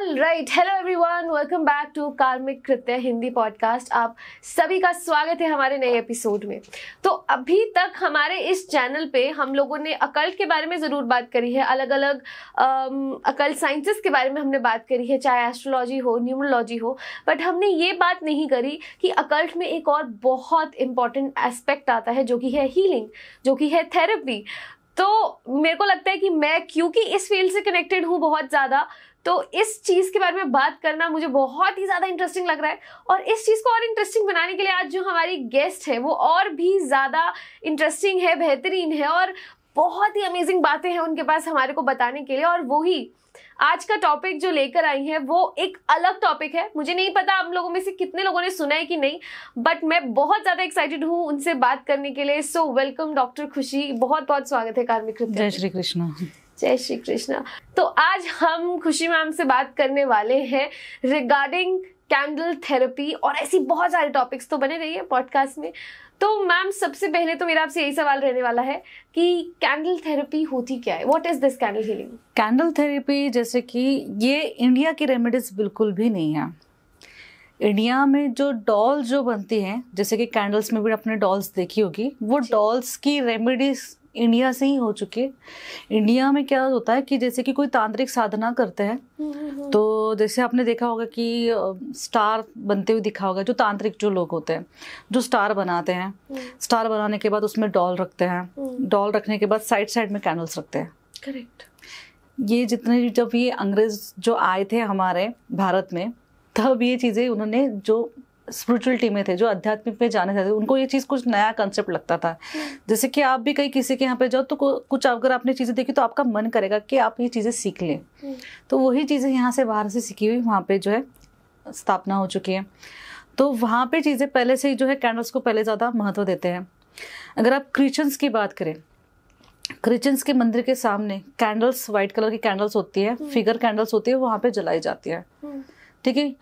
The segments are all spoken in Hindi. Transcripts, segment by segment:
All right hello one welcome back to Karmik Kritya Hindi podcast आप सभी का स्वागत है हमारे नए एपिसोड में तो अभी तक हमारे इस चैनल पे हम लोगों ने अकल्ट के बारे में ज़रूर बात करी है अलग अलग अकल्ट साइंसेस के बारे में हमने बात करी है चाहे एस्ट्रोलॉजी हो न्यूमरोलॉजी हो बट हमने ये बात नहीं करी कि अकल्ट में एक और बहुत इम्पॉर्टेंट एस्पेक्ट आता है जो कि है हीलिंग जो कि है थेरेपी तो मेरे को लगता है कि मैं क्योंकि इस फील्ड से कनेक्टेड हूँ बहुत ज़्यादा तो इस चीज़ के बारे में बात करना मुझे बहुत ही ज़्यादा इंटरेस्टिंग लग रहा है और इस चीज़ को और इंटरेस्टिंग बनाने के लिए आज जो हमारी गेस्ट है वो और भी ज़्यादा इंटरेस्टिंग है बेहतरीन है और बहुत ही अमेजिंग बातें हैं उनके पास हमारे को बताने के लिए और वो ही आज का टॉपिक जो लेकर आई है वो एक अलग टॉपिक है मुझे नहीं पता आप लोगों में से कितने लोगों ने सुना है कि नहीं बट मैं बहुत ज़्यादा एक्साइटेड हूँ उनसे बात करने के लिए सो वेलकम डॉक्टर खुशी बहुत बहुत स्वागत है कार्मिक जय श्री कृष्ण जय श्री कृष्ण तो आज हम खुशी मैम से बात करने वाले हैं रिगार्डिंग कैंडल थेरेपी और ऐसी बहुत सारे टॉपिक्स तो बने रही है पॉडकास्ट में तो मैम सबसे पहले तो मेरा आपसे यही सवाल रहने वाला है कि कैंडल थेरेपी होती क्या है what is this candle healing candle therapy जैसे कि ये इंडिया की रेमेडीज बिल्कुल भी नहीं है इंडिया में जो डॉल्स जो बनती हैं जैसे कि कैंडल्स में भी अपने डॉल्स देखी होगी वो डॉल्स की रेमेडीज इंडिया से ही हो चुके इंडिया में क्या होता है कि जैसे कि कोई तांत्रिक साधना करते हैं तो जैसे आपने देखा होगा कि स्टार बनते हुए दिखा होगा जो तांत्रिक जो लोग होते हैं जो स्टार बनाते हैं हम्म। स्टार बनाने के बाद उसमें डॉल रखते हैं हम्म। डॉल रखने के बाद साइड साइड में कैंडल्स रखते हैं करेक्ट ये जितने जब ये अंग्रेज जो आए थे हमारे भारत में तब ये चीज़ें उन्होंने जो स्पिरिचुअलिटी में थे जो आध्यात्मिक में जाने थे उनको ये चीज़ कुछ नया कंसेप्ट लगता था जैसे कि आप भी कहीं किसी के यहाँ पे जाओ तो कुछ अगर आपने चीज़ें देखी तो आपका मन करेगा कि आप ये चीज़ें सीख लें हम्म। तो वही चीज़ें यहाँ से बाहर से सीखी हुई वहाँ पर जो है स्थापना हो चुकी है तो वहाँ पे चीज़ें पहले से ही जो है कैंडल्स को पहले ज़्यादा महत्व देते हैं अगर आप क्रिश्चन्स की बात करें क्रिश्चन्स के मंदिर के सामने कैंडल्स वाइट कलर की कैंडल्स होती है फिगर कैंडल्स होती है वहाँ पे जलाई जाती है हम्म। ठीक है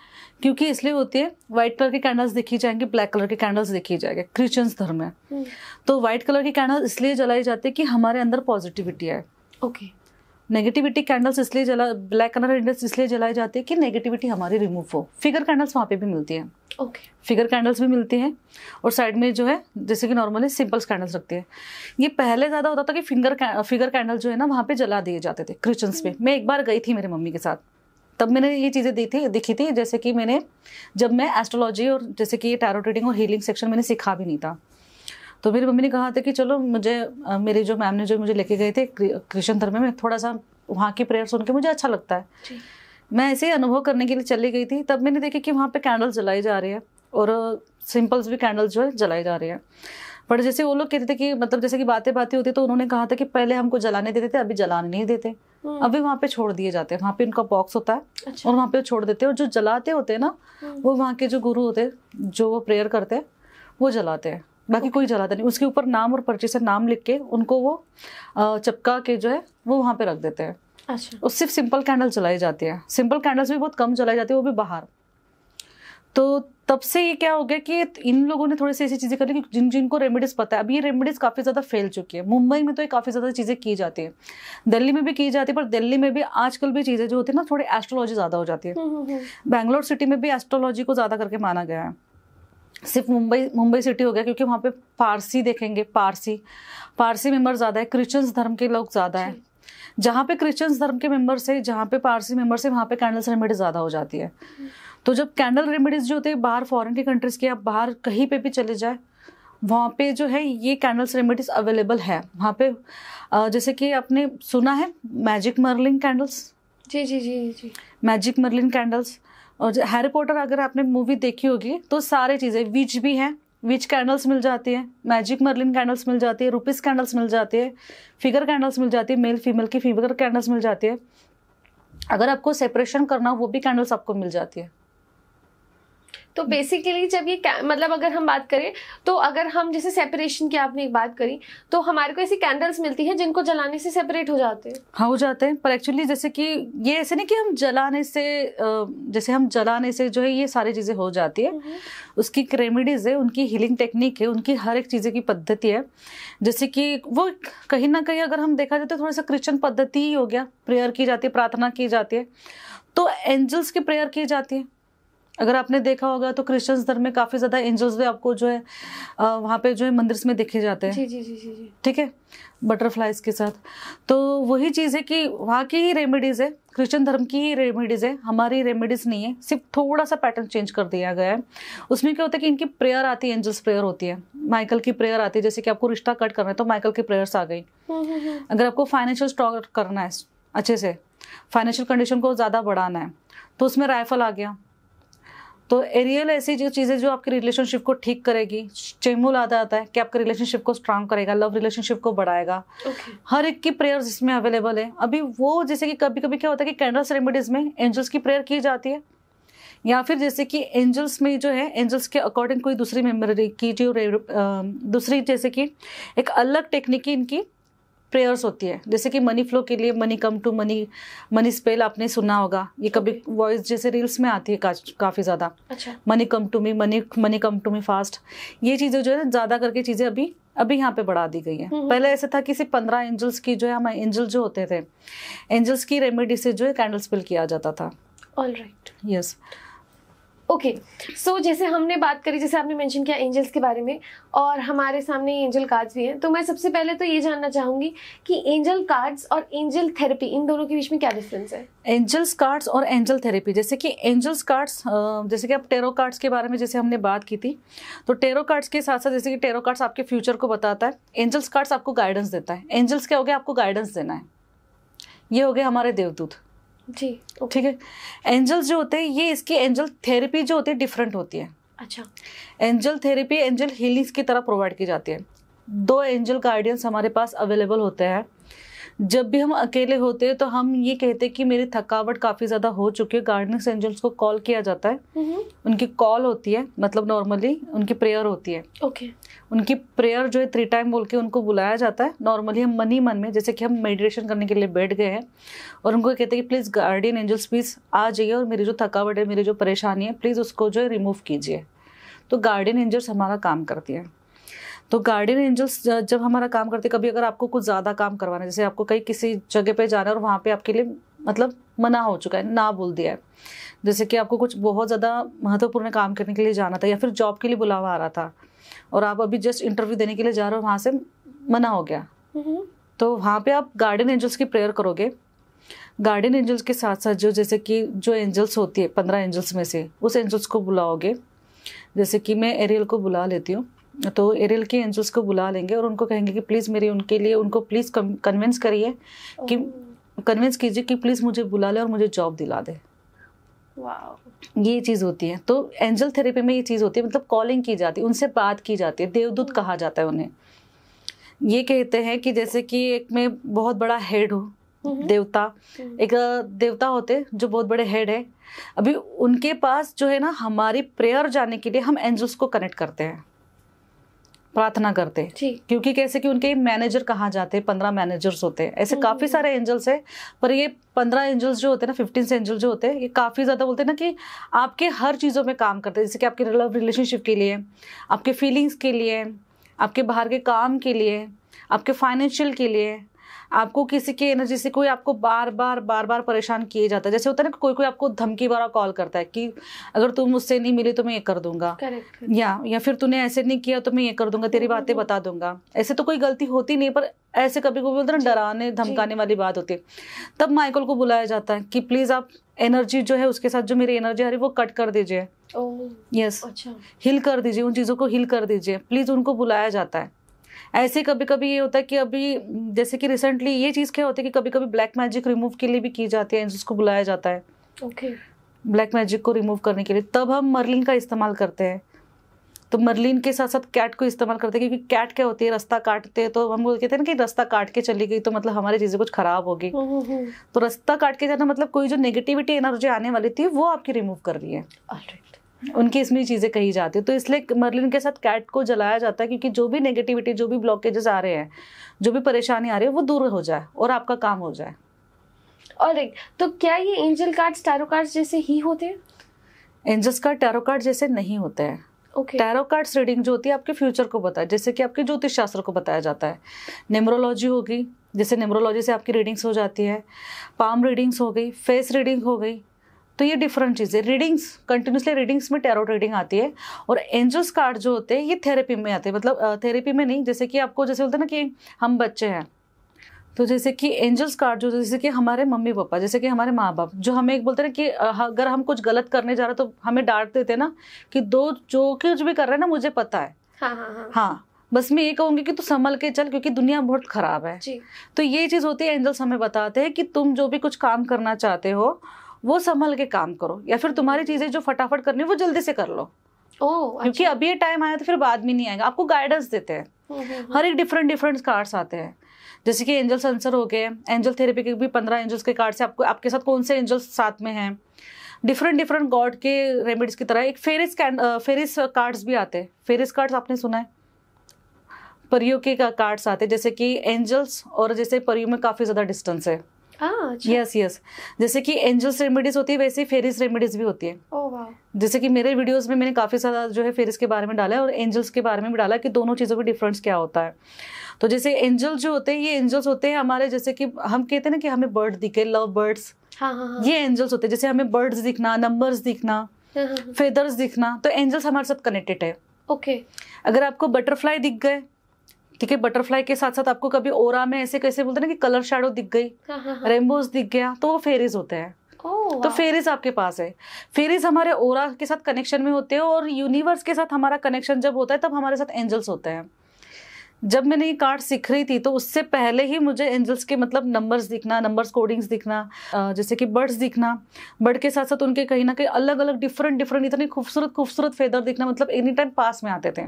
क्योंकि इसलिए होती है व्हाइट कलर के कैंडल्स देखी जाएंगे ब्लैक कलर के कैंडल्स देखी जाएंगे क्रिश्चियंस धर्म है हम्म। तो व्हाइट कलर के कैंडल्स इसलिए जलाए जाते हैं कि हमारे अंदर पॉजिटिविटी है ओके नेगेटिविटी कैंडल्स इसलिए जला ब्लैक कलर कैंडल्स इसलिए जलाए जाते हैं कि नेगेटिविटी हमारी रिमूव हो फिगर कैंडल्स वहाँ पे भी मिलती हैं ओके फिगर कैंडल्स भी मिलती हैं और साइड में जो है जैसे कि नॉर्मली सिंपल्स कैंडल्स रखते हैं ये पहले ज़्यादा होता था कि फिंगर फिगर कैंडल जो है ना वहाँ पे जला दिए जाते थे क्रिश्चन्स पे हम्म। मैं एक बार गई थी मेरे मम्मी के साथ तब मैंने ये चीज़ें दी थी दिखी थी जैसे कि मैंने जब मैं एस्ट्रोलॉजी और जैसे कि ये टैरो ट्रेडिंग और हीलिंग सेक्शन मैंने सीखा भी नहीं था तो मेरी मम्मी ने कहा था कि चलो मुझे मेरे जो मैम ने जो मुझे लेके गए थे क्रिश्चन धर्म में थोड़ा सा वहाँ की प्रेयर सुन के मुझे अच्छा लगता है मैं ऐसे ही अनुभव करने के लिए चली गई थी तब मैंने देखा कि वहाँ पे कैंडल्स जलाई जा रही है और सिंपल्स भी कैंडल्स जो है जलाई जा रही है पर जैसे वो लोग कहते थे कि मतलब जैसे कि बातें बातें होती तो उन्होंने कहा था कि पहले हमको जलाने देते थे अभी जलाने नहीं देते हाँ। अभी वहाँ पे छोड़ दिए जाते हैं वहाँ पे उनका बॉक्स होता है अच्छा। और वहाँ पे छोड़ देते हैं और जो जलाते होते हैं ना हाँ। वो वहाँ के जो गुरु होते हैं जो वो प्रेयर करते हैं वो जलाते हैं बाकी कोई जलाता नहीं उसके ऊपर नाम और पर्ची से नाम लिख के उनको वो चपका के जो है वो वहाँ पे रख देते हैं अच्छा और सिर्फ सिंपल कैंडल जलाई जाती है सिंपल कैंडल्स भी बहुत कम जलाई जाती है वो भी बाहर तो तब से ये क्या हो गया कि इन लोगों ने थोड़ी सी ऐसी चीज़ें करी कि जिन जिनको रेमेडीज़ पता है अभी ये रेमेडीज़ काफ़ी ज़्यादा फैल चुकी है मुंबई में तो ये काफ़ी ज़्यादा चीज़ें की जाती है दिल्ली में भी की जाती है पर दिल्ली में भी आजकल भी चीज़ें जो होती है ना थोड़ी एस्ट्रोलॉजी ज़्यादा हो जाती है हम्म, हम्म, हम्म। बैंगलोर सिटी में भी एस्ट्रोलॉजी को ज़्यादा करके माना गया है सिर्फ मुंबई मुंबई सिटी हो गया क्योंकि वहाँ पे पारसी देखेंगे पारसी पारसी मेंबर ज़्यादा है क्रिश्चियंस धर्म के लोग ज़्यादा है जहाँ पे क्रिश्चियंस धर्म के मेंबर्स है जहाँ पे पारसी मेंबर्स है वहाँ पे कैंडल्स रेमेडी ज़्यादा हो जाती है तो जब कैंडल रेमेडीज जो होते हैं बाहर फॉरेन की कंट्रीज के आप बाहर कहीं पे भी चले जाए वहाँ पे जो है ये कैंडल्स रेमेडीज अवेलेबल है वहाँ पे जैसे कि आपने सुना है मैजिक मर्लिन कैंडल्स जी जी जी जी मैजिक मर्लिन कैंडल्स और हैरी पॉटर अगर आपने मूवी देखी होगी तो सारे चीज़ें विच भी हैं विच कैंडल्स मिल जाती हैं मैजिक मर्लिन कैंडल्स मिल जाती है रुपीस कैंडल्स मिल जाती है फिगर कैंडल्स मिल जाती है मेल फीमेल की फिगर कैंडल्स मिल जाती है अगर आपको सेपरेशन करना हो वो भी कैंडल्स आपको मिल जाती है तो बेसिकली हम्म। जब ये मतलब अगर हम बात करें तो अगर हम जैसे सेपरेशन की आपने एक बात करी तो हमारे को ऐसी कैंडल्स मिलती है जिनको जलाने से सेपरेट हो जाते हैं हाँ हो जाते हैं पर एक्चुअली जैसे कि ये ऐसे नहीं कि हम जलाने से जैसे हम जलाने से जो है ये सारी चीज़ें हो जाती है हम्म। उसकी रेमिडीज है उनकी हीलिंग टेक्निक है उनकी हर एक चीज़ें की पद्धति है जैसे कि वो कहीं ना कहीं अगर हम देखा जाए तो थोड़ा सा क्रिश्चन पद्धति ही हो गया प्रेयर की जाती है प्रार्थना की जाती है तो एंजल्स की प्रेयर की जाती है अगर आपने देखा होगा तो क्रिश्चियंस धर्म में काफ़ी ज़्यादा एंजल्स भी आपको जो है वहाँ पे जो है मंदिर में देखे जाते हैं जी जी जी जी ठीक है बटरफ्लाइज के साथ तो वही चीज़ है कि वहाँ की ही रेमेडीज़ है क्रिश्चियन धर्म की ही रेमेडीज़ है हमारी रेमेडीज़ नहीं है सिर्फ थोड़ा सा पैटर्न चेंज कर दिया गया है उसमें क्या होता है कि इनकी प्रेयर आती है एंजल्स प्रेयर होती है माइकल की प्रेयर आती है जैसे कि आपको रिश्ता कट करना है तो माइकल की प्रेयर्स आ गई हम्म, हम्म, हम्म। अगर आपको फाइनेंशियल स्टॉक करना है अच्छे से फाइनेंशियल कंडीशन को ज़्यादा बढ़ाना है तो उसमें राइफल आ गया तो एरियल ऐसी जो चीज़ें जो आपके रिलेशनशिप को ठीक करेगी चेमुल आता आता है कि आपके रिलेशनशिप को स्ट्रांग करेगा लव रिलेशनशिप को बढ़ाएगा okay. हर एक की प्रेयर्स इसमें अवेलेबल है अभी वो जैसे कि कभी कभी क्या होता है कि कैंडल्स रेमेडीज में एंजल्स की प्रेयर की जाती है या फिर जैसे कि एंजल्स में जो है एंजल्स के अकॉर्डिंग कोई दूसरी मेमोरी की जो दूसरी जैसे कि एक अलग टेक्निक इनकी प्रेयर्स होती है जैसे कि मनी फ्लो के लिए money come to money money spell आपने सुना होगा ये कभी वॉइस जैसे रील्स में आती है का, काफ़ी ज़्यादा अच्छा money come to me money money come to me fast ये चीज़ें जो है ज़्यादा करके चीज़ें अभी अभी यहाँ पे बढ़ा दी गई है हम्म। पहले ऐसा था कि सिर्फ पंद्रह एंजल्स की जो है हमारे एंजल जो होते थे एंजल्स की रेमेडी से जो है कैंडल स्पिल किया जाता था all right yes right. yes. Okay okay. So so, जैसे हमने बात करी जैसे आपने मेंशन किया एंजल्स के बारे में और हमारे सामने एंजल कार्ड्स भी हैं तो मैं सबसे पहले तो ये जानना चाहूँगी कि एंजल कार्ड्स और एंजल थेरेपी इन दोनों के बीच में क्या डिफरेंस है एंजल्स कार्ड्स और एंजल थेरेपी जैसे कि एंजल्स कार्ड्स जैसे कि आप टेरो कार्ड्स के बारे में जैसे हमने बात की थी तो टेरो कार्ड्स के साथ साथ जैसे कि टेरो कार्ड्स आपके फ्यूचर को बताता है एंजल्स कार्ड्स आपको गाइडेंस देता है एंजल्स क्या हो गया आपको गाइडेंस देना है ये हो गया हमारे देवदूत जी ठीक है एंजल्स जो होते हैं ये इसकी एंजल थेरेपी जो होती है डिफरेंट होती है अच्छा एंजल थेरेपी एंजल हीलिंग्स की तरह प्रोवाइड की जाती है दो एंजल गार्डियंस हमारे पास अवेलेबल होते हैं जब भी हम अकेले होते हैं तो हम ये कहते हैं कि मेरी थकावट काफ़ी ज़्यादा हो चुकी है गार्डनिंग एंजल्स को कॉल किया जाता है हम्म। उनकी कॉल होती है मतलब नॉर्मली उनकी प्रेयर होती है ओके okay. उनकी प्रेयर जो है थ्री टाइम बोल के उनको बुलाया जाता है नॉर्मली हम मन ही मन में जैसे कि हम मेडिटेशन करने के लिए बैठ गए हैं और उनको कहते हैं कि प्लीज़ गार्डियन एंजल्स प्लीज़ आ जाइए और मेरी जो थकावट है मेरी जो परेशानी है प्लीज़ उसको जो है रिमूव कीजिए तो गार्डियन एंजल्स हमारा काम करती है तो गार्डियन एंजल्स जब हमारा काम करते कभी अगर आपको कुछ ज़्यादा काम करवाना है जैसे आपको कहीं किसी जगह पे जाना है और वहाँ पे आपके लिए मतलब मना हो चुका है ना बोल दिया है जैसे कि आपको कुछ बहुत ज़्यादा महत्वपूर्ण काम करने के लिए जाना था या फिर जॉब के लिए बुलावा आ रहा था और आप अभी जस्ट इंटरव्यू देने के लिए जा रहे हो वहाँ से मना हो गया हम्म। तो वहाँ पे आप गार्डियन एंजल्स की प्रेयर करोगे गार्डियन एंजल्स के साथ साथ जो जैसे कि जो एंजल्स होती है पंद्रह एंजल्स में से उस एंजल्स को बुलाओगे जैसे कि मैं एरियल को बुला लेती हूँ तो एरियल के एंजल्स को बुला लेंगे और उनको कहेंगे कि प्लीज़ मेरी उनके लिए उनको प्लीज़ कन्विंस करिए कि कन्विंस oh. कीजिए कि प्लीज़ मुझे बुला ले और मुझे जॉब दिला दे ये चीज़ होती है तो एंजल थेरेपी में ये चीज़ होती है मतलब कॉलिंग की जाती है उनसे बात की जाती है देवदूत कहा जाता है उन्हें ये कहते हैं कि जैसे कि एक में बहुत बड़ा हेड हो mm-hmm. देवता mm-hmm. एक देवता होते जो बहुत बड़े हेड है अभी उनके पास जो है ना हमारी प्रेयर जाने के लिए हम एंजल्स को कनेक्ट करते हैं प्रार्थना करते क्योंकि कैसे कि उनके मैनेजर कहाँ जाते हैं पंद्रह मैनेजर्स होते हैं ऐसे काफ़ी हम्म। सारे एंजल्स हैं पर ये पंद्रह एंजल्स जो होते हैं ना फिफ्टीन एंजल जो होते हैं ये काफ़ी ज़्यादा बोलते हैं ना कि आपके हर चीज़ों में काम करते हैं जैसे कि आपके लव रिलेशनशिप के लिए आपके फीलिंग्स के लिए आपके बाहर के काम के लिए आपके फाइनेंशियल के लिए आपको किसी के एनर्जी से कोई आपको बार बार बार बार परेशान किए जाता है जैसे होता है ना कोई कोई आपको धमकी वाला कॉल करता है कि अगर तुम मुझसे नहीं मिली तो मैं ये कर दूंगा या या फिर तूने ऐसे नहीं किया तो मैं ये कर दूंगा तेरी बातें mm-hmm. बता दूंगा ऐसे तो कोई गलती होती नहीं पर ऐसे कभी कभी बोलते ना डराने धमकाने वाली बात होती है तब माइकल को बुलाया जाता है कि प्लीज़ आप एनर्जी जो है उसके साथ जो मेरी एनर्जी आ रही वो कट कर दीजिए यस oh, हिल अच्छा। कर दीजिए उन चीज़ों को हिल कर दीजिए प्लीज़ उनको बुलाया जाता है ऐसे कभी कभी ये होता है कि अभी जैसे कि रिसेंटली ये चीज़ क्या होती है कि कभी कभी ब्लैक मैजिक रिमूव के लिए भी की जाती है जिसको बुलाया जाता है ओके ब्लैक मैजिक को रिमूव करने के लिए तब हम मरलिन का इस्तेमाल करते हैं तो मरलिन के साथ साथ कैट को इस्तेमाल करते हैं क्योंकि कैट क्या होती है रास्ता काटते हैं तो हम कहते हैं ना कि रास्ता काट के चली गई तो मतलब हमारी चीज़ें कुछ खराब होगी तो रास्ता काट के जाना मतलब कोई जो नेगेटिविटी एनर्जी आने वाली थी वो आपकी रिमूव कर रही है उनकी इसमें चीज़ें कही जाती है तो इसलिए मर्लिन के साथ कैट को जलाया जाता है क्योंकि जो भी नेगेटिविटी जो भी ब्लॉकेजेस आ रहे हैं जो भी परेशानी आ रही है वो दूर हो जाए और आपका काम हो जाए और तो क्या ये एंजल कार्ड टैरो कार्ड जैसे ही होते हैं एंजल्स कार्ड टैरो कार्ड जैसे नहीं होते हैं ओके टैरो कार्ड्स रीडिंग जो होती है आपके फ्यूचर को बताए जैसे कि आपके ज्योतिष शास्त्र को बताया जाता है न्यूमरोलॉजी होगी जैसे न्यूमरोलॉजी से आपकी रीडिंग्स हो जाती है पाम रीडिंग्स हो गई फेस रीडिंग हो गई तो ये डिफरेंट चीज़ें रीडिंग्स कंटिन्यूसली रीडिंग्स में टेरो रीडिंग आती है और एंजल्स कार्ड जो होते हैं ये थेरेपी में आते हैं मतलब थेरेपी में नहीं जैसे कि आपको जैसे बोलते हैं ना कि हम बच्चे हैं तो जैसे कि एंजल्स कार्ड जो जैसे कि हमारे मम्मी पापा जैसे कि हमारे माँ बाप जो हमें एक बोलते हैं कि अगर हम कुछ गलत करने जा रहे तो हमें डांट देते ना कि दो जो कुछ भी कर रहे हैं ना मुझे पता है हाँ हाँ हाँ, हाँ बस मैं ये कहूंगी कि तू संभल के चल क्योंकि दुनिया बहुत खराब है जी। तो ये चीज़ होती है एंजल्स हमें बताते हैं कि तुम जो भी कुछ काम करना चाहते हो वो संभल के काम करो या फिर तुम्हारी हम्म। चीज़ें जो फटाफट करनी है वो जल्दी से कर लो ओ, अच्छा। क्योंकि अभी ये टाइम आया तो फिर बाद में नहीं आएगा आपको गाइडेंस देते हैं हम्म, हम्म, हर एक डिफरेंट डिफरेंट कार्ड्स आते हैं जैसे कि एंजल सेंसर हो गए एंजल थेरेपी के भी पंद्रह एंजल्स के कार्ड से आपको आपके साथ कौन से एंजल्स साथ में हैं डिफरेंट डिफरेंट गॉड के रेमेडीज की तरह एक फेरिस फेरिस कार्ड्स भी आते हैं फेरिस कार्ड्स आपने सुना है परियों के कार्ड्स आते हैं जैसे कि एंजल्स और जैसे परियों में काफ़ी ज़्यादा डिस्टेंस है यस हाँ, यस अच्छा। जैसे कि एंजल्स रेमेडीज होती है वैसे ही फेरिस रेमेडीज भी होती है oh, जैसे कि मेरे वीडियोस में मैंने काफ़ी सारा जो है फेरिस के बारे में डाला है और एंजल्स के बारे में भी डाला कि दोनों चीज़ों का डिफरेंस क्या होता है तो जैसे एंजल जो होते हैं ये एंजल्स होते हैं हमारे जैसे कि हम कहते हैं ना कि हमें बर्ड दिखे लव बर्ड्स हाँ, हाँ, हाँ. ये एंजल्स होते हैं जैसे हमें बर्ड्स दिखना नंबर्स दिखना फेदर्स हाँ, हाँ, दिखना तो एंजल्स हमारे साथ कनेक्टेड है ओके okay. अगर आपको बटरफ्लाई दिख गए ठीक है बटरफ्लाई के साथ साथ आपको कभी ओरा में ऐसे कैसे बोलते ना कि कलर शेडो दिख गई रेमबोज हाँ, हाँ, हाँ। दिख गया तो वो फेरीज होते हैं Oh, तो फेरीज आपके पास है फेरीज हमारे ओरा के साथ कनेक्शन में होते हैं और यूनिवर्स के साथ हमारा कनेक्शन जब होता है तब हमारे साथ एंजल्स होते हैं जब मैंने ये कार्ड सीख रही थी तो उससे पहले ही मुझे एंजल्स के मतलब नंबर्स दिखना नंबर्स कोडिंग्स दिखना जैसे कि बर्ड्स दिखना बर्ड के साथ साथ उनके कहीं ना कहीं अलग अलग डिफरेंट डिफरेंट इतने खूबसूरत खूबसूरत फेदर दिखना मतलब एनी टाइम पास में आते थे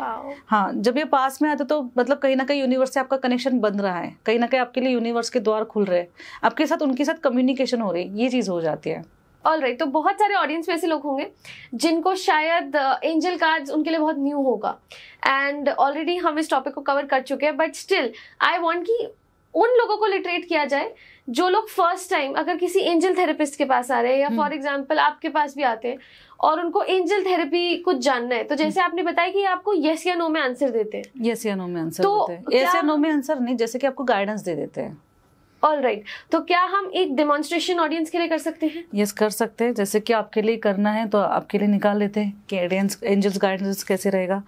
हाँ जब ये पास में आते तो मतलब कहीं ना कहीं यूनिवर्स से आपका कनेक्शन बन रहा है कहीं ना कहीं आपके लिए यूनिवर्स के द्वार खुल रहे हैं आपके साथ उनके साथ कम्युनिकेशन हो रही है ये चीज़ हो जाती है ऑल राइट right, तो बहुत सारे ऑडियंस में ऐसे लोग होंगे जिनको शायद एंजल uh, कार्ड्स उनके लिए बहुत न्यू होगा एंड ऑलरेडी हम इस टॉपिक को कवर कर चुके हैं बट स्टिल आई वॉन्ट कि उन लोगों को लिटरेट किया जाए जो लोग फर्स्ट टाइम अगर किसी एंजल थेरेपिस्ट के पास आ रहे हैं या फॉर एग्जांपल हम्म। आपके पास भी आते हैं और उनको एंजल थेरेपी कुछ जानना है तो जैसे हम्म। आपने बताया कि आपको यस या नो में आंसर देते हैं यस या नो में आंसर तो यस या नो में आंसर नहीं जैसे कि आपको गाइडेंस दे देते हैं ऑल राइट right. तो क्या हम एक डेमोन्स्ट्रेशन ऑडियंस के लिए कर सकते हैं यस yes, कर सकते हैं जैसे कि आपके लिए करना है तो आपके लिए निकाल लेते हैं कि एंजल्स गाइडेंस कैसे रहेगा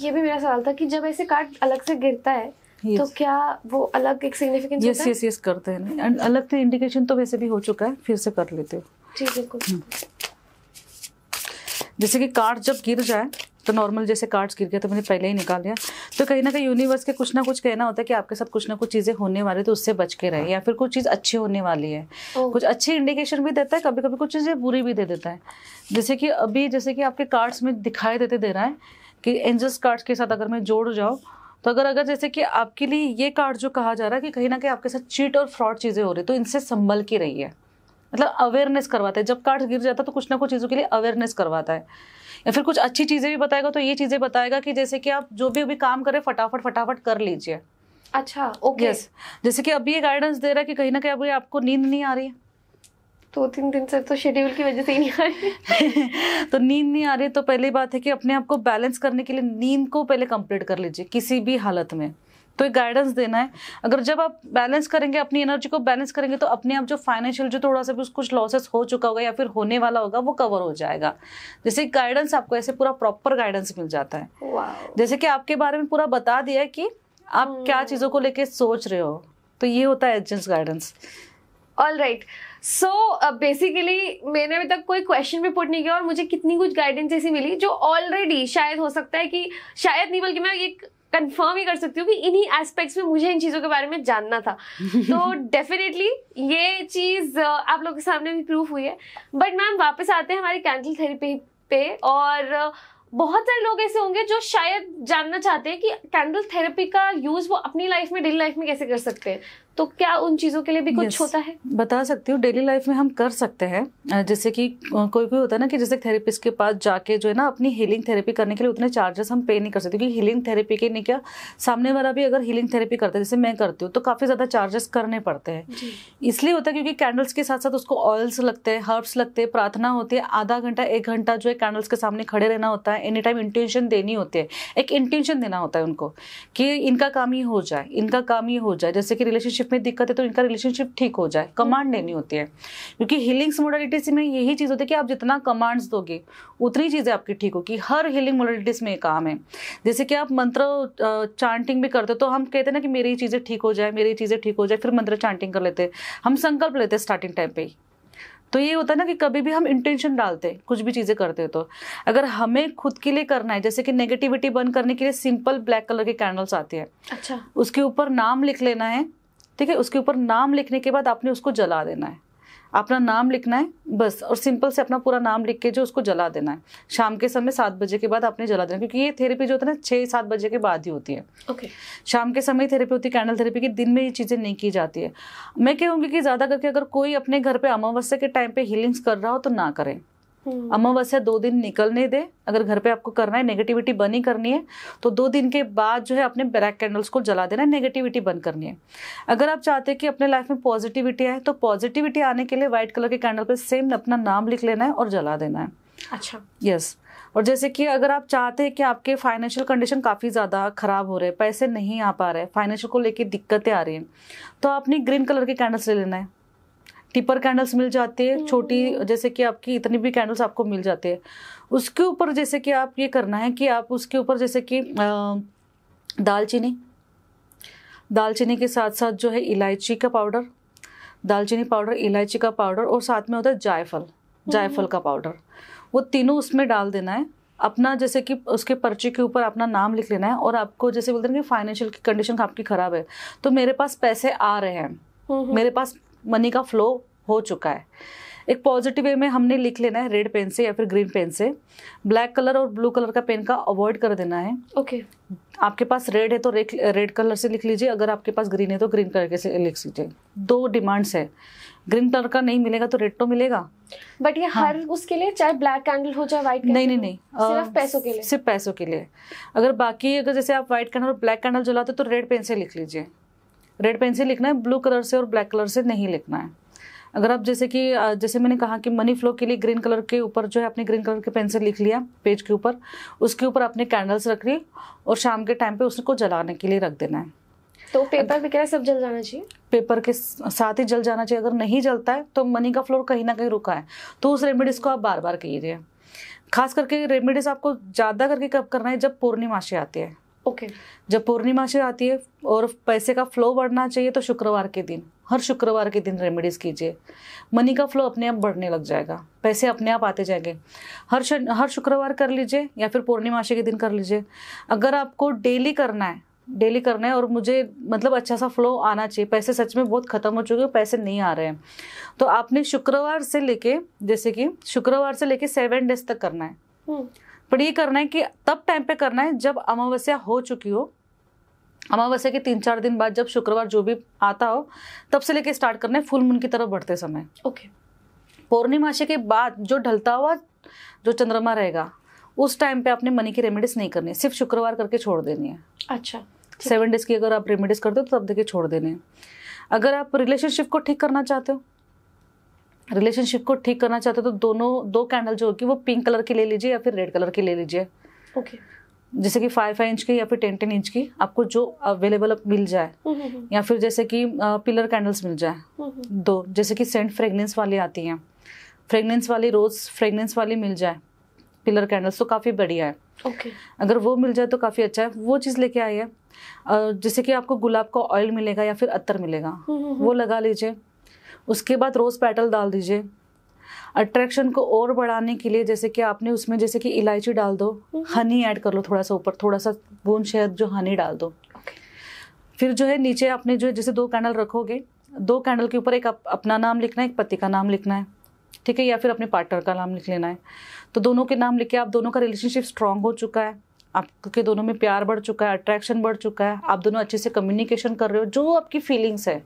ये भी मेरा सवाल था कि जब ऐसे कार्ड अलग से गिरता है तो Yes. तो क्या वो अलग एक सिग्निफिकेंस यस यस यस करते हैं एंड अलग से तो इंडिकेशन तो वैसे भी हो चुका है फिर से कर लेते हो ठीक हम्म। जैसे कि कार्ड जब गिर जाए तो नॉर्मल जैसे कार्ड्स गिर गए तो मैंने पहले ही निकाल लिया तो कहीं ना कहीं यूनिवर्स के कुछ ना कुछ कहना होता है कि आपके साथ कुछ ना कुछ चीज़ें होने वाली तो उससे बच के रहे या फिर कुछ चीज़ अच्छी होने वाली है कुछ अच्छी इंडिकेशन भी देता है कभी कभी कुछ चीज़ें बुरी भी दे देता है जैसे कि अभी जैसे कि आपके कार्ड्स में दिखाई देते दे रहा है कि एंजल्स कार्ड्स के साथ अगर मैं जोड़ जाऊँ तो अगर अगर जैसे कि आपके लिए ये कार्ड जो कहा जा रहा है कि कहीं ना कहीं आपके साथ चीट और फ्रॉड चीज़ें हो रही तो इनसे संभल के रही है मतलब अवेयरनेस करवाता है जब कार्ड गिर जाता है तो कुछ ना कुछ चीज़ों के लिए अवेयरनेस करवाता है या फिर कुछ अच्छी चीज़ें भी बताएगा तो ये चीज़ें बताएगा कि जैसे कि आप जो भी अभी काम करें फटाफट फटाफट कर लीजिए अच्छा ओके okay. yes. जैसे कि अभी ये गाइडेंस दे रहा है कि कहीं ना कहीं अभी आपको नींद नहीं आ रही है दो तीन दिन से तो शेड्यूल की वजह से ही नहीं आ रही तो नींद नहीं आ रही तो पहली बात है कि अपने आप को बैलेंस करने के लिए नींद को पहले कंप्लीट कर लीजिए किसी भी हालत में तो एक गाइडेंस देना है अगर जब आप बैलेंस करेंगे अपनी एनर्जी को बैलेंस करेंगे तो अपने आप जो फाइनेंशियल जो थोड़ा सा भी कुछ लॉसेस हो चुका होगा या फिर होने वाला होगा वो कवर हो जाएगा जैसे गाइडेंस आपको ऐसे पूरा प्रॉपर गाइडेंस मिल जाता है जैसे कि आपके बारे में पूरा बता दिया है कि आप क्या हम्म। चीज़ों को लेके सोच रहे हो तो ये होता है angels guidance all right so basically uh, मैंने अभी तक कोई क्वेश्चन भी पुट नहीं किया और मुझे कितनी कुछ गाइडेंस ऐसी मिली जो ऑलरेडी शायद हो सकता है कि शायद नहीं बल्कि मैं एक कंफर्म ही कर सकती हूँ कि इन्हीं एस्पेक्ट्स में मुझे इन चीज़ों के बारे में जानना था तो डेफिनेटली ये चीज़ uh, आप लोगों के सामने भी प्रूफ हुई है बट मैम वापस आते हैं हमारी कैंडल थेरेपी पे और uh, बहुत सारे लोग ऐसे होंगे जो शायद जानना चाहते हैं कि कैंडल थेरेपी का यूज़ वो अपनी लाइफ में डेली लाइफ में कैसे कर सकते हैं तो क्या उन चीज़ों के लिए भी कुछ yes, होता है बता सकती हूँ डेली लाइफ में हम कर सकते हैं जैसे कि कोई कोई होता है ना कि जैसे थेरेपिस्ट के पास जाके जो है ना अपनी हीलिंग थेरेपी करने के लिए उतने चार्जेस हम पे नहीं कर सकते क्योंकि हीलिंग थेरेपी के नहीं क्या सामने वाला भी अगर हीलिंग थेरेपी करता है जैसे मैं करती हूँ तो काफ़ी ज़्यादा चार्जेस करने पड़ते हैं इसलिए होता है क्योंकि कैंडल्स के साथ साथ उसको ऑयल्स लगते हैं हर्ब्स लगते हैं प्रार्थना होती है आधा घंटा एक घंटा जो है कैंडल्स के सामने खड़े रहना होता है एनी टाइम इंटेंशन देनी होती है एक इंटेंशन देना होता है उनको कि इनका काम ये हो जाए इनका काम ये हो जाए जैसे कि रिलेशनशिप रिलेशनशिप में दिक्कत है तो इनका रिलेशनशिप ठीक हो जाए कमांड लेनी होती है क्योंकि हीलिंग्स मोडलिटीज में यही चीज़ होती है कि आप जितना कमांड्स दोगे उतनी चीज़ें आपकी ठीक होगी हर हीलिंग मोडलिटीज में काम है जैसे कि आप मंत्र चांटिंग भी करते हो तो हम कहते हैं ना कि मेरी चीज़ें ठीक हो जाए मेरी चीज़ें ठीक हो जाए फिर मंत्र चांटिंग कर लेते हम संकल्प लेते स्टार्टिंग टाइम पर ही तो ये होता है ना कि कभी भी हम इंटेंशन डालते हैं कुछ भी चीज़ें करते हैं तो अगर हमें खुद के लिए करना है जैसे कि नेगेटिविटी बंद करने के लिए सिंपल ब्लैक कलर के कैंडल्स आते हैं अच्छा उसके ऊपर नाम लिख लेना है ठीक है उसके ऊपर नाम लिखने के बाद आपने उसको जला देना है अपना नाम लिखना है बस और सिंपल से अपना पूरा नाम लिख के जो उसको जला देना है शाम के समय सात बजे के बाद आपने जला देना क्योंकि ये थेरेपी जो होता है ना छः सात बजे के बाद ही होती है ओके okay. शाम के समय थेरेपी होती है कैंडल थेरेपी की दिन में ये चीज़ें नहीं की जाती है मैं कहूँगी कि ज़्यादा करके अगर कोई अपने घर पर अमावस्या के टाइम पर हीलिंग्स कर रहा हो तो ना करें हम्म। अमावस्या दो दिन निकलने दे अगर घर पे आपको करना है नेगेटिविटी बंद ही करनी है तो दो दिन के बाद जो है अपने ब्लैक कैंडल्स को जला देना है नेगेटिविटी बंद करनी है अगर आप चाहते हैं कि अपने लाइफ में पॉजिटिविटी आए तो पॉजिटिविटी आने के लिए व्हाइट कलर के कैंडल पर सेम अपना नाम लिख लेना है और जला देना है अच्छा यस yes. और जैसे कि अगर आप चाहते हैं कि आपके फाइनेंशियल कंडीशन काफ़ी ज़्यादा ख़राब हो रहे हैं पैसे नहीं आ पा रहे फाइनेंशियल को लेके दिक्कतें आ रही हैं तो आपने ग्रीन कलर के कैंडल्स ले लेना है टिपर कैंडल्स मिल जाते हैं छोटी हम्म। जैसे कि आपकी इतनी भी कैंडल्स आपको मिल जाते हैं उसके ऊपर जैसे कि आप ये करना है कि आप उसके ऊपर जैसे कि दालचीनी दालचीनी के साथ साथ जो है इलायची का पाउडर दालचीनी पाउडर इलायची का पाउडर और साथ में होता है जायफल हम्म। जायफल का पाउडर वो तीनों उसमें डाल देना है अपना जैसे कि उसके पर्ची के ऊपर अपना नाम लिख लेना है और आपको जैसे बोलते हैं कि फाइनेंशियल की कंडीशन आपकी ख़राब है तो मेरे पास पैसे आ रहे हैं हम्म, मेरे पास मनी का फ्लो हो चुका है एक पॉजिटिव वे में हमने लिख लेना है रेड पेन से या फिर ग्रीन पेन से ब्लैक कलर और ब्लू कलर का पेन का अवॉइड कर देना है ओके okay. आपके पास रेड है तो रेड कलर से लिख लीजिए अगर आपके पास ग्रीन है तो ग्रीन कलर के से लिख लीजिए दो डिमांड्स है ग्रीन कलर का नहीं मिलेगा तो रेड तो मिलेगा बट ये हाँ. हर उसके लिए चाहे ब्लैक कैंडल हो चाहे व्हाइट नहीं नहीं नहीं सिर्फ पैसों के लिए सिर्फ पैसों के लिए अगर बाकी अगर जैसे आप व्हाइट कैंडल और ब्लैक कैंडल जलाते तो रेड पेन से लिख लीजिए रेड पेन से लिखना है ब्लू कलर से और ब्लैक कलर से नहीं लिखना है अगर आप जैसे कि जैसे मैंने कहा कि मनी फ्लो के लिए ग्रीन कलर के ऊपर जो है आपने ग्रीन कलर के पेन से लिख लिया पेज के ऊपर उसके ऊपर आपने कैंडल्स रख ली और शाम के टाइम पे उसको जलाने के लिए रख देना है तो पेपर वगैरह सब जल जाना चाहिए पेपर के साथ ही जल जाना चाहिए अगर नहीं जलता है तो मनी का फ्लोर कहीं ना कहीं रुका है तो उस रेमेडीज़ को आप बार बार कीजिए खास करके रेमेडीज़ आपको ज़्यादा करके कब करना है जब पूर्णिमाशी आती है ओके जब पूर्णिमा से आती है और पैसे का फ्लो बढ़ना चाहिए तो शुक्रवार के दिन हर शुक्रवार के दिन रेमेडीज़ कीजिए मनी का फ्लो अपने आप बढ़ने लग जाएगा पैसे अपने आप आते जाएंगे हर हर शुक्रवार कर लीजिए या फिर पूर्णिमाशा के दिन कर लीजिए अगर आपको डेली करना है डेली करना है और मुझे मतलब अच्छा सा फ्लो आना चाहिए पैसे सच में बहुत ख़त्म हो चुके हैं पैसे नहीं आ रहे हैं तो आपने शुक्रवार से लेके जैसे कि शुक्रवार से लेके सेवन डेज तक करना है हम्म। बट ये करना है कि तब टाइम पे करना है जब अमावस्या हो चुकी हो अमावस्या के तीन चार दिन बाद जब शुक्रवार जो भी आता हो तब से लेके स्टार्ट करना है फुल मून की तरफ बढ़ते समय ओके पूर्णिमाशा के बाद जो ढलता हुआ जो चंद्रमा रहेगा उस टाइम पे आपने मनी की रेमेडीज नहीं करनी है सिर्फ शुक्रवार करके छोड़ देनी है अच्छा सेवन डेज की अगर आप रेमेडीज करते हो तो तब देखिए छोड़ देने अगर आप रिलेशनशिप को ठीक करना चाहते हो रिलेशनशिप को ठीक करना चाहते हो तो दोनों दो कैंडल जो होगी वो पिंक कलर की ले लीजिए या फिर रेड कलर की ले लीजिए ओके जैसे कि फाइव फाइव इंच की या फिर टेन टेन इंच की आपको जो अवेलेबल मिल जाए हम्म, हम्म, हम्म। या फिर जैसे कि पिलर कैंडल्स मिल जाए दो जैसे कि सेंट फ्रेगनेंस वाली आती हैं फ्रेगनेंस वाली रोज़ फ्रेगनेंस वाली मिल जाए पिलर कैंडल्स तो काफ़ी बढ़िया है ओके okay. अगर वो मिल जाए तो काफ़ी अच्छा है वो चीज़ लेके आई है जैसे कि आपको गुलाब का ऑयल मिलेगा या फिर अत्तर मिलेगा वो लगा लीजिए उसके बाद रोज़ पेटल डाल दीजिए अट्रैक्शन को और बढ़ाने के लिए जैसे कि आपने उसमें जैसे कि इलायची डाल दो हनी ऐड कर लो थोड़ा सा ऊपर थोड़ा सा बूंद शहद जो हनी डाल दो फिर जो है नीचे आपने जो है जैसे दो कैंडल रखोगे दो कैंडल के ऊपर एक अप, अपना नाम लिखना है एक पति का नाम लिखना है ठीक है या फिर अपने पार्टनर का नाम लिख लेना है तो दोनों के नाम लिख के आप दोनों का रिलेशनशिप स्ट्रांग हो चुका है आपके दोनों में प्यार बढ़ चुका है अट्रैक्शन बढ़ चुका है आप दोनों अच्छे से कम्युनिकेशन कर रहे हो जो आपकी फीलिंग्स है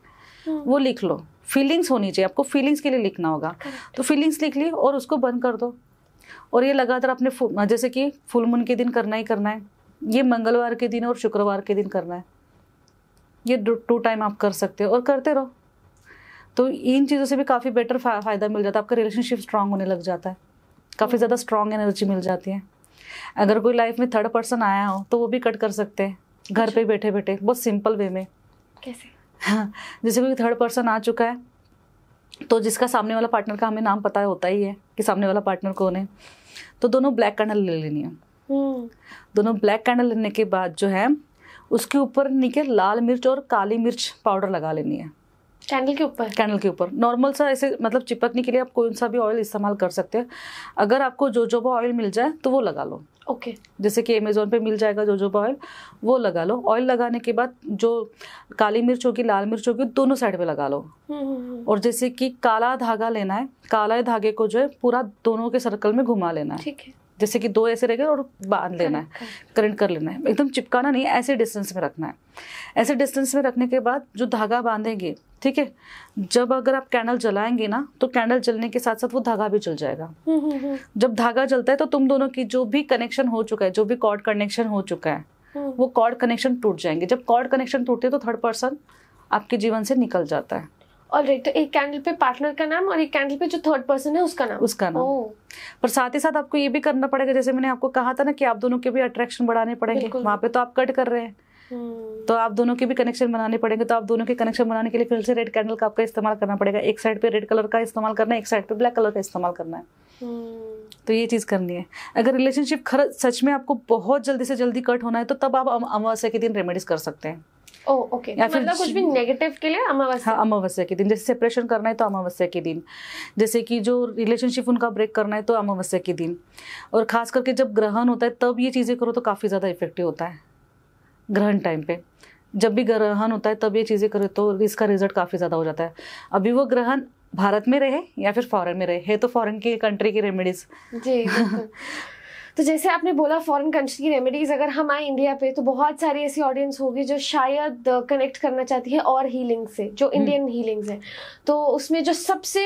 वो लिख लो फीलिंग्स होनी चाहिए आपको फीलिंग्स के लिए लिखना होगा तो फीलिंग्स लिख ली और उसको बंद कर दो और ये लगातार अपने जैसे कि फुल मून के दिन करना ही करना है ये मंगलवार के दिन और शुक्रवार के दिन करना है ये टू टाइम आप कर सकते हो और करते रहो तो इन चीज़ों से भी काफ़ी बेटर फ़ायदा मिल जाता है आपका रिलेशनशिप स्ट्रांग होने लग जाता है काफ़ी hmm. ज़्यादा स्ट्रांग एनर्जी मिल जाती है अगर कोई लाइफ में थर्ड पर्सन आया हो तो वो भी कट कर सकते हैं घर अच्छा। पे बैठे बैठे बहुत सिंपल वे में कैसे हाँ, जैसे कोई थर्ड पर्सन आ चुका है तो जिसका सामने वाला पार्टनर का हमें नाम पता होता ही है कि सामने वाला पार्टनर कौन है तो दोनों ब्लैक कैंडल ले लेनी है हम्म। दोनों ब्लैक कैंडल लेने के बाद जो है उसके ऊपर नीचे लाल मिर्च और काली मिर्च पाउडर लगा लेनी है कैंडल के ऊपर कैंडल के ऊपर नॉर्मल सा ऐसे मतलब चिपकने के लिए आप कौन सा भी ऑयल इस्तेमाल कर सकते हैं अगर आपको जो जो वो ऑयल मिल जाए तो वो लगा लो ओके okay. जैसे कि अमेजोन पे मिल जाएगा जोजोबा ऑयल वो लगा लो ऑयल लगाने के बाद जो काली मिर्च होगी लाल मिर्च होगी दोनों साइड पे लगा लो हम्म, हम्म, हम्म। और जैसे कि काला धागा लेना है काला धागे को जो है पूरा दोनों के सर्कल में घुमा लेना है ठीक है जैसे कि दो ऐसे रह गए और बांध लेना है करंट कर लेना है एकदम चिपकाना नहीं ऐसे डिस्टेंस में रखना है ऐसे डिस्टेंस में रखने के बाद जो धागा बांधेंगे ठीक है जब अगर आप कैंडल जलाएंगे ना तो कैंडल जलने के साथ साथ वो धागा भी जल जाएगा हम्म, हम्म, हम्म। जब धागा जलता है तो तुम दोनों की जो भी कनेक्शन हो चुका है जो भी कॉर्ड कनेक्शन हो चुका है वो कॉर्ड कनेक्शन टूट जाएंगे जब कॉर्ड कनेक्शन टूटते हैं तो थर्ड पर्सन आपके जीवन से निकल जाता है और तो एक कैंडल पे पार्टनर का नाम और एक कैंडल पे जो थर्ड पर्सन है उसका नाम उसका नाम पर oh। साथ ही साथ आपको ये भी करना पड़ेगा जैसे मैंने आपको कहा था ना कि आप दोनों के भी अट्रैक्शन बढ़ाने पड़ेंगे वहाँ पे तो आप कट कर रहे हैं hmm। तो आप दोनों के भी कनेक्शन बनाने पड़ेंगे तो आप दोनों के कनेक्शन बनाने के लिए फिर से रेड कैंडल का आपका इस्तेमाल करना पड़ेगा एक साइड पे रेड कलर का इस्तेमाल करना है एक साइड पे ब्लैक कलर का इस्तेमाल करना है hmm। तो ये चीज़ करनी है अगर रिलेशनशिप खर सच में आपको बहुत जल्दी से जल्दी कट होना है तो तब आप अमावस्या के दिन रेमेडीज कर सकते हैं ओके oh, okay. तो मतलब फिर मतलब कुछ भी नेगेटिव के लिए अमावस्या हाँ अमावस्या के दिन जैसे सेपरेशन करना है तो अमावस्या के दिन जैसे कि जो रिलेशनशिप उनका ब्रेक करना है तो अमावस्या के दिन और खास करके जब ग्रहण होता है तब ये चीज़ें करो तो काफ़ी ज़्यादा इफेक्टिव होता है ग्रहण टाइम पे जब भी ग्रहण होता है तब ये चीज़ें करो तो इसका रिजल्ट काफ़ी ज़्यादा हो जाता है अभी वो ग्रहण भारत में रहे या फिर फॉरेन में रहे है तो फॉरेन की कंट्री की रेमेडीज जी तो जैसे आपने बोला फॉरेन कंट्री की रेमेडीज अगर हम आए इंडिया पे तो बहुत सारी ऐसी ऑडियंस होगी जो शायद कनेक्ट uh, करना चाहती है और हीलिंग से जो इंडियन हीलिंग्स है तो उसमें जो सबसे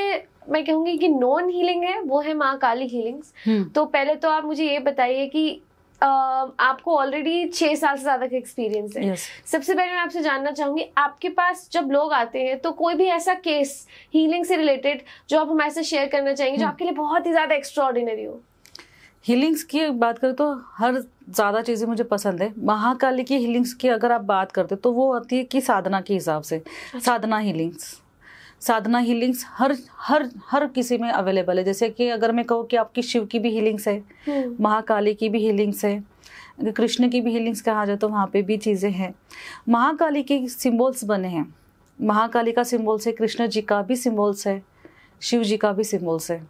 मैं कहूँगी कि नॉन हीलिंग है वो है माँ काली हीलिंग्स तो पहले तो आप मुझे ये बताइए कि Uh, आपको ऑलरेडी छः साल से ज़्यादा का एक्सपीरियंस है yes. सबसे पहले मैं आपसे जानना चाहूंगी आपके पास जब लोग आते हैं तो कोई भी ऐसा केस हीलिंग से रिलेटेड जो आप हमारे साथ शेयर करना चाहेंगे जो हम्म। आपके लिए बहुत ही ज़्यादा एक्स्ट्रॉर्डिनरी हो हीलिंग्स की बात करें तो हर ज़्यादा चीज़ें मुझे पसंद है महाकाली की हीलिंग्स की अगर आप बात करते तो वो आती है कि साधना के हिसाब से अच्छा। साधना हीलिंग्स साधना हीलिंग्स हर हर हर किसी में अवेलेबल है जैसे कि अगर मैं कहूँ कि आपकी शिव की भी हीलिंग्स है हम्म। महाकाली की भी हीलिंग्स है अगर कृष्ण की भी हीलिंग्स कहा जाए तो वहाँ पे भी चीज़ें हैं महाकाली के सिम्बॉल्स बने हैं महाकाली का सिम्बॉल्स है कृष्ण जी का भी सिम्बॉल्स है शिव जी का भी सिम्बॉल्स है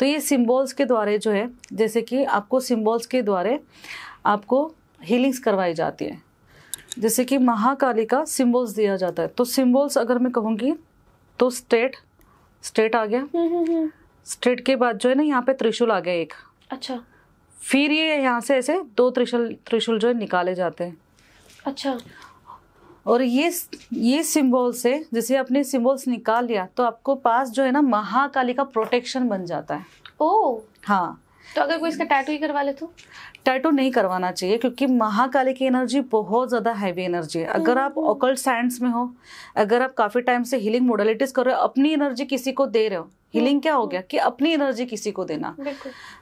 तो ये सिंबल्स के द्वारे जो है जैसे कि आपको सिंबल्स के द्वारे आपको हीलिंग्स करवाई जाती है जैसे कि महाकाली का सिंबल्स दिया जाता है तो सिंबल्स अगर मैं कहूँगी तो स्टेट स्टेट आ गया स्टेट हम्म, हम्म, हम्म। के बाद जो है ना यहाँ पे त्रिशूल आ गया एक अच्छा फिर ये यहाँ से ऐसे दो त्रिशूल त्रिशूल जो है निकाले जाते हैं अच्छा और ये ये सिंबल से जैसे आपने सिंबल्स निकाल लिया तो आपको पास जो है ना महाकाली का प्रोटेक्शन बन जाता है ओ हाँ तो अगर कोई इसका टैटू ही करवा ले तो टैटू नहीं करवाना चाहिए क्योंकि महाकाली की एनर्जी बहुत ज़्यादा हैवी एनर्जी है अगर आप ओकल्ट साइंस में हो अगर आप काफ़ी टाइम से हीलिंग मोडलिटीज़ कर रहे हो अपनी एनर्जी किसी को दे रहे हो हीलिंग हम्म, क्या हो हम्म। गया कि अपनी एनर्जी किसी को देना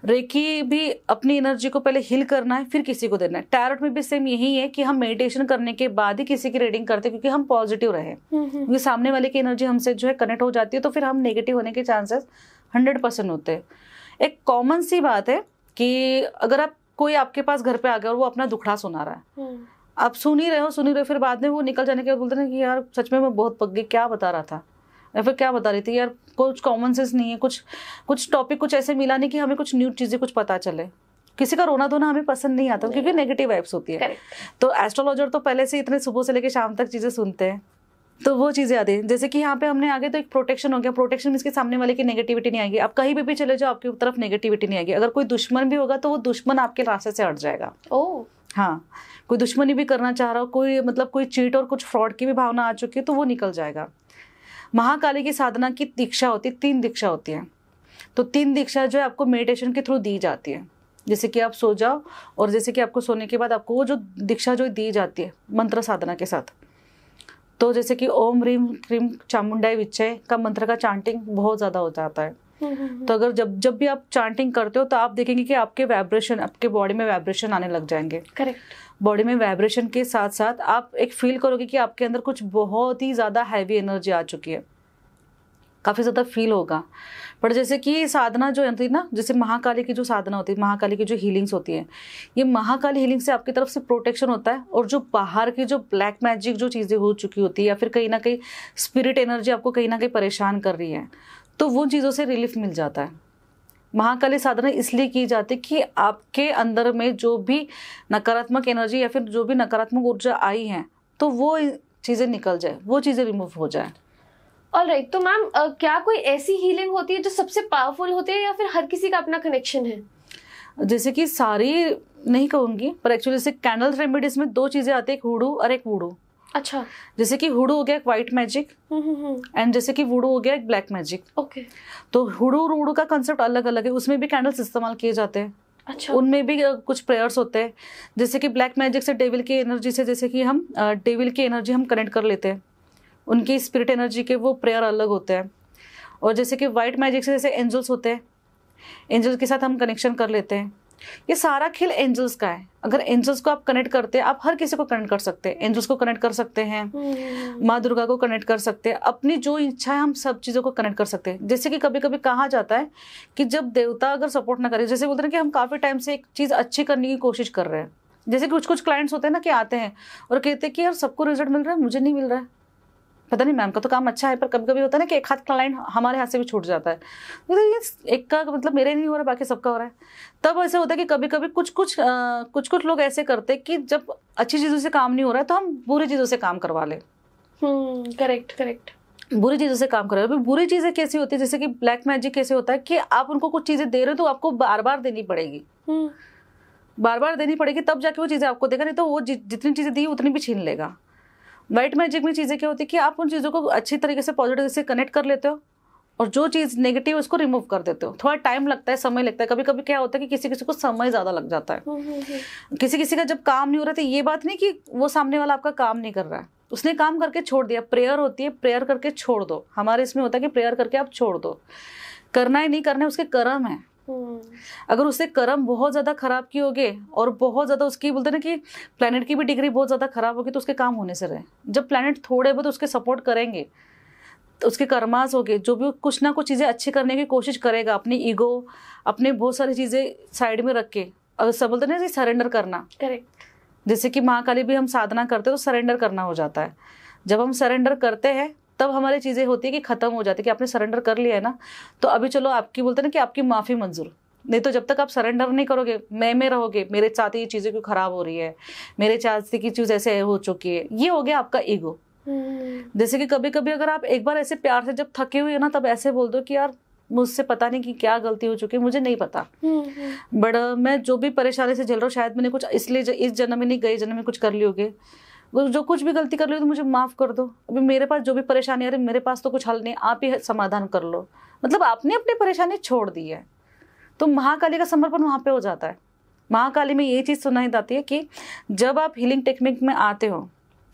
रेकी भी अपनी एनर्जी को पहले हील करना है फिर किसी को देना है टैरट में भी सेम यही है कि हम मेडिटेशन करने के बाद ही किसी की रीडिंग करते क्योंकि हम पॉजिटिव रहे हम्म, क्योंकि सामने वाले की एनर्जी हमसे जो है कनेक्ट हो जाती है तो फिर हम नेगेटिव होने के चांसेस हंड्रेड परसेंट होते हैं एक कॉमन सी बात है कि अगर आप कोई आपके पास घर पे आ गया और वो अपना दुखड़ा सुना रहा है आप सुन ही रहे हो सुन ही रहे हो फिर बाद में वो निकल जाने के बाद बोलते हैं कि यार सच में मैं बहुत पक गई क्या बता रहा था या फिर क्या बता रही थी यार कुछ कॉमन सेंस नहीं है कुछ कुछ टॉपिक कुछ ऐसे मिला नहीं कि हमें कुछ न्यू चीज़ें कुछ पता चले किसी का रोना धोना हमें पसंद नहीं आता क्योंकि नेगेटिव वाइब्स होती है तो एस्ट्रोलॉजर तो पहले से इतने सुबह से लेकर शाम तक चीज़ें सुनते हैं तो वो चीज़ें आती हैं जैसे कि यहाँ पे हमने आगे तो एक प्रोटेक्शन हो गया प्रोटेक्शन इसके सामने वाले की नेगेटिविटी नहीं आएगी आप कहीं भी, भी चले जाओ आपकी तरफ नेगेटिविटी नहीं आएगी अगर कोई दुश्मन भी होगा तो वो दुश्मन आपके रास्ते से हट जाएगा ओ oh. हाँ कोई दुश्मनी भी करना चाह रहा हो कोई मतलब कोई चीट और कुछ फ्रॉड की भी भावना आ चुकी है तो वो निकल जाएगा महाकाली की साधना की दीक्षा होती है तीन दीक्षा होती है तो तीन दीक्षा जो है आपको मेडिटेशन के थ्रू दी जाती है जैसे कि आप सो जाओ और जैसे कि आपको सोने के बाद आपको वो जो दीक्षा जो दी जाती है मंत्र साधना के साथ तो जैसे कि ओम ह्रीम क्रीम चामुंडाई विच्छय का मंत्र का चांटिंग बहुत ज़्यादा हो जाता है हम्म, हम्म, हम्म। तो अगर जब जब भी आप चांटिंग करते हो तो आप देखेंगे कि आपके वाइब्रेशन आपके बॉडी में वाइब्रेशन आने लग जाएंगे करेक्ट बॉडी में वाइब्रेशन के साथ साथ आप एक फील करोगे कि आपके अंदर कुछ बहुत ही ज़्यादा हैवी एनर्जी आ चुकी है काफ़ी ज़्यादा फील होगा पर जैसे कि साधना जो होती है ना जैसे महाकाली की जो साधना होती है महाकाली की जो हीलिंग्स होती है ये महाकाली हीलिंग से आपकी तरफ से प्रोटेक्शन होता है और जो बाहर की जो ब्लैक मैजिक जो चीज़ें हो चुकी होती है या फिर कहीं ना कहीं स्पिरिट एनर्जी आपको कहीं ना कहीं परेशान कर रही है तो वो चीज़ों से रिलीफ मिल जाता है महाकाली साधना इसलिए की जाती है कि आपके अंदर में जो भी नकारात्मक एनर्जी या फिर जो भी नकारात्मक ऊर्जा आई है तो वो चीज़ें निकल जाए वो चीज़ें रिमूव हो जाए ऑल राइट right, तो मैम क्या कोई ऐसी हीलिंग होती है जो सबसे पावरफुल होती है या फिर हर किसी का अपना कनेक्शन है जैसे कि सारी नहीं कहूँगी पर एक्चुअली जैसे कैंडल रेमेडीज में दो चीज़ें आती है एक हुडू और एक वूडू अच्छा जैसे कि हुडू हो गया एक व्हाइट मैजिक एंड जैसे कि वुडू हो गया एक ब्लैक मैजिक ओके तो हुडू रूडू का कंसेप्ट अलग अलग है उसमें भी कैंडल्स इस्तेमाल किए जाते हैं अच्छा उनमें भी कुछ प्रेयर्स होते हैं जैसे कि ब्लैक मैजिक से डेविल की एनर्जी से जैसे कि हम डेविल की एनर्जी हम कनेक्ट कर लेते हैं उनकी स्पिरिट एनर्जी के वो प्रेयर अलग होते हैं और जैसे कि व्हाइट मैजिक से जैसे एंजल्स होते हैं एंजल्स के साथ हम कनेक्शन कर लेते हैं ये सारा खेल एंजल्स का है अगर एंजल्स को आप कनेक्ट करते हैं आप हर किसी को कनेक्ट कर सकते हैं एंजल्स को कनेक्ट कर सकते हैं हम्म। माँ दुर्गा को कनेक्ट कर सकते हैं अपनी जो इच्छा है हम सब चीज़ों को कनेक्ट कर सकते हैं जैसे कि कभी कभी कहा जाता है कि जब देवता अगर सपोर्ट ना करे जैसे बोलते हैं कि हम काफ़ी टाइम से एक चीज़ अच्छी करने की कोशिश कर रहे हैं जैसे कि कुछ कुछ क्लाइंट्स होते हैं ना कि आते हैं और कहते हैं कि यार सबको रिजल्ट मिल रहा है मुझे नहीं मिल रहा है पता नहीं मैम का तो काम अच्छा है पर कभी कभी होता है ना कि एक हाथ क्लाइंट हमारे हाथ से भी छूट जाता है तो ये एक का मतलब मेरे नहीं हो रहा बाकी सबका हो रहा है तब ऐसे होता है कि कभी कभी कुछ कुछ आ, कुछ कुछ लोग ऐसे करते कि जब अच्छी चीज़ों से काम नहीं हो रहा है तो हम बुरी चीज़ों से काम करवा लें करेक्ट हम्म, करेक्ट बुरी चीज़ों से काम हो बुरी चीज़ें कैसी होती है जैसे कि ब्लैक मैजिक कैसे होता है कि आप उनको कुछ चीज़ें दे रहे हो तो आपको बार बार देनी पड़ेगी हम्म। बार बार देनी पड़ेगी तब जाके वो चीज़ें आपको देगा नहीं तो वो जितनी चीज़ें दी उतनी भी छीन लेगा वाइट मैजिक में चीज़ें क्या होती है कि आप उन चीज़ों को अच्छी तरीके से पॉजिटिव से कनेक्ट कर लेते हो और जो चीज़ नेगेटिव उसको रिमूव कर देते हो थोड़ा टाइम लगता है समय लगता है कभी कभी क्या होता है कि किसी किसी को समय ज़्यादा लग जाता है हम्म, हम्म, हम्म। किसी किसी का जब काम नहीं हो रहा था ये बात नहीं कि वो सामने वाला आपका काम नहीं कर रहा है उसने काम करके छोड़ दिया प्रेयर होती है प्रेयर करके छोड़ दो हमारे इसमें होता है कि प्रेयर करके आप छोड़ दो करना ही नहीं करना है उसके कर्म है हम्म। अगर उसने कर्म बहुत ज़्यादा खराब किए होगे और बहुत ज़्यादा उसकी बोलते ना कि प्लानट की भी डिग्री बहुत ज़्यादा खराब होगी तो उसके काम होने से रहे जब प्लानिट थोड़े बहुत उसके सपोर्ट करेंगे तो उसके कर्मास हो गए जो भी कुछ ना कुछ चीज़ें अच्छी करने की कोशिश करेगा अपनी ईगो अपने बहुत सारी चीज़ें साइड में रख के अगर सब बोलते ना सरेंडर करना करेक्ट जैसे कि महाकाली भी हम साधना करते हैं तो सरेंडर करना हो जाता है जब हम सरेंडर करते हैं तब हमारी चीज़ें होती है कि ख़त्म हो जाती है कि आपने सरेंडर कर लिया है ना तो अभी चलो आपकी बोलते ना कि आपकी माफ़ी मंजूर नहीं तो जब तक आप सरेंडर नहीं करोगे मैं में रहोगे मेरे साथ ये चीज़ें क्यों ख़राब हो रही है मेरे चाहते की चीज़ ऐसे हो चुकी है ये हो गया आपका ईगो हम्म। जैसे कि कभी कभी अगर आप एक बार ऐसे प्यार से जब थके हुए ना तब ऐसे बोल दो कि यार मुझसे पता नहीं कि क्या गलती हो चुकी है मुझे नहीं पता हम्म। बट मैं जो भी परेशानी से झेल रहा हूँ शायद मैंने कुछ इसलिए इस जन्म में नहीं गए जन्म में कुछ कर लियोगे जो कुछ भी गलती कर ली तो मुझे माफ़ कर दो अभी मेरे पास जो भी परेशानी आ रही मेरे पास तो कुछ हल नहीं आप ही समाधान कर लो मतलब आपने अपनी परेशानी छोड़ दी है तो महाकाली का समर्पण वहाँ पे हो जाता है महाकाली में ये चीज़ सुनाई जाती है कि जब आप हीलिंग टेक्निक में आते हो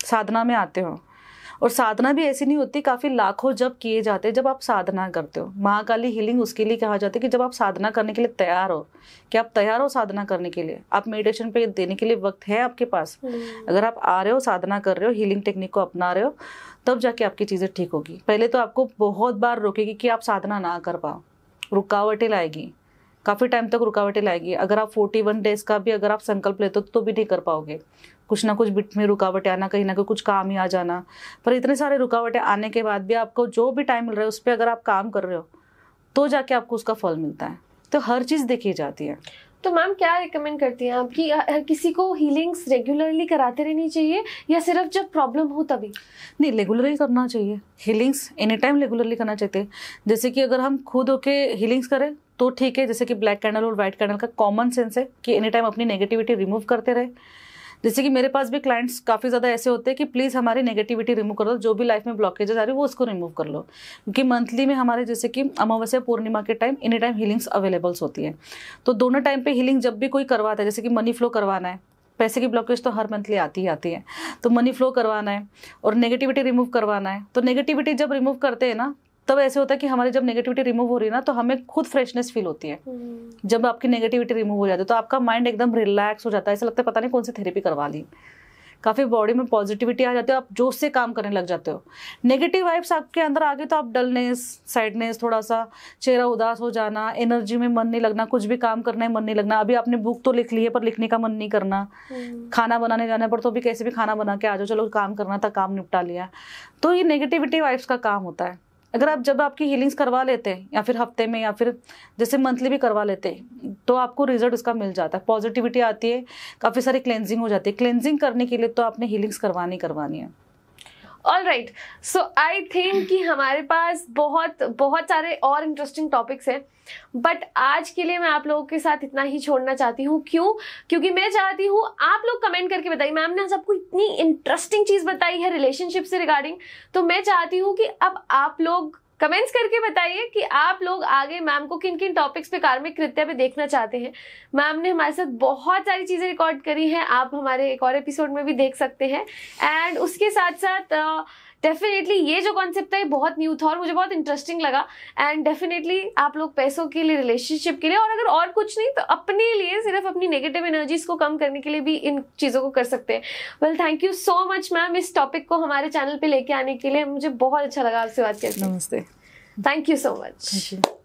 साधना में आते हो और साधना भी ऐसी नहीं होती काफ़ी लाखों जब किए जाते हैं जब आप साधना करते हो महाकाली हीलिंग उसके लिए कहा जाता है कि जब आप साधना करने के लिए तैयार हो कि आप तैयार हो साधना करने के लिए आप मेडिटेशन पे देने के लिए वक्त है आपके पास हम्म। अगर आप आ रहे हो साधना कर रहे हो हीलिंग टेक्निक को अपना रहे हो तब जाके आपकी चीज़ें ठीक होगी पहले तो आपको बहुत बार रोकेगी कि आप साधना ना कर पाओ रुकावटें लाएगी काफ़ी टाइम तक रुकावटें लाएगी अगर आप 41 डेज का भी अगर आप संकल्प लेते हो तो भी नहीं कर पाओगे कुछ ना कुछ बिट में रुकावटें आना कहीं ना कहीं कुछ काम ही आ जाना पर इतने सारे रुकावटें आने के बाद भी आपको जो भी टाइम मिल रहा है उस पर अगर आप काम कर रहे हो तो जाके आपको उसका फल मिलता है तो हर चीज़ देखी जाती है तो मैम क्या रिकमेंड करती हैं आप कि किसी को हीलिंग्स रेगुलरली कराते रहनी चाहिए या सिर्फ जब प्रॉब्लम हो तभी नहीं रेगुलरली करना चाहिए हीलिंग्स एनी टाइम रेगुलरली करना चाहिए जैसे कि अगर हम खुद होके हीलिंग्स करें तो ठीक है जैसे कि ब्लैक कैंडल और व्हाइट कैंडल का कॉमन सेंस है कि एनी टाइम अपनी नेगेटिविटी रिमूव करते रहे जैसे कि मेरे पास भी क्लाइंट्स काफ़ी ज़्यादा ऐसे होते हैं कि प्लीज़ हमारी नेगेटिविटी रिमूव कर दो जो भी लाइफ में ब्लॉकेजेस आ रही है वो उसको रिमूव कर लो क्योंकि मंथली में हमारे जैसे कि अमावस्या पूर्णिमा के time any time healings availables होती है तो दोनों टाइम पर हीलिंग जब भी कोई करवाता है जैसे कि मनी फ्लो करवाना है पैसे की ब्लॉकेज तो हर मंथली आती ही आती है तो मनी फ्लो करवाना है और नेगेटिविटी रिमूव करवाना है तो नेगेटिविटी जब रिमूव करते हैं ना तब ऐसे होता है कि हमारी जब नेगेटिविटी रिमूव हो रही है ना तो हमें खुद फ्रेशनेस फील होती है हम्म। जब आपकी नेगेटिविटी रिमूव हो जाती है तो आपका माइंड एकदम रिलैक्स हो जाता है ऐसा लगता है पता नहीं कौन सी थेरेपी करवा ली काफ़ी बॉडी में पॉजिटिविटी आ जाती है आप जोश से काम करने लग जाते हो नेगेटिव वाइब्स आपके अंदर आ गई तो आप डलनेस साइडनेस थोड़ा सा चेहरा उदास हो जाना एनर्जी में मन नहीं लगना कुछ भी काम करना है मन नहीं लगना अभी आपने बुक तो लिख ली है पर लिखने का मन नहीं करना हम्म। खाना बनाने जाना पर तो भी कैसे भी खाना बना के आ जाओ चलो काम करना था काम निपटा लिया तो ये नेगेटिविटी वाइब्स का काम होता है अगर आप जब आपकी हीलिंग्स करवा लेते हैं या फिर हफ्ते में या फिर जैसे मंथली भी करवा लेते हैं तो आपको रिजल्ट उसका मिल जाता है पॉजिटिविटी आती है काफ़ी सारी क्लेंजिंग हो जाती है क्लेंजिंग करने के लिए तो आपने हीलिंग्स करवानी करवानी है all right so I think कि हमारे पास बहुत बहुत सारे और इंटरेस्टिंग टॉपिक्स हैं बट आज के लिए मैं आप लोगों के साथ इतना ही छोड़ना चाहती हूँ क्यों क्योंकि मैं चाहती हूँ आप लोग कमेंट करके बताइए मैम ने सबको इतनी इंटरेस्टिंग चीज़ बताई है रिलेशनशिप से रिगार्डिंग तो मैं चाहती हूँ कि अब आप लोग कमेंट्स करके बताइए कि आप लोग आगे मैम को किन किन टॉपिक्स पे कार्मिक कृत्य पे देखना चाहते हैं मैम ने हमारे साथ बहुत सारी चीज़ें रिकॉर्ड करी हैं आप हमारे एक और एपिसोड में भी देख सकते हैं एंड उसके साथ साथ डेफिनेटली ये जो कॉन्सेप्ट था ये बहुत न्यू था और मुझे बहुत इंटरेस्टिंग लगा एंड डेफिनेटली आप लोग पैसों के लिए रिलेशनशिप के लिए और अगर और कुछ नहीं तो अपने लिए सिर्फ अपनी नेगेटिव एनर्जीज को कम करने के लिए भी इन चीज़ों को कर सकते हैं well thank you so much ma'am इस टॉपिक को हमारे चैनल पर लेके आने के लिए मुझे बहुत अच्छा लगा आपसे बात करके नमस्ते थैंक यू सो मच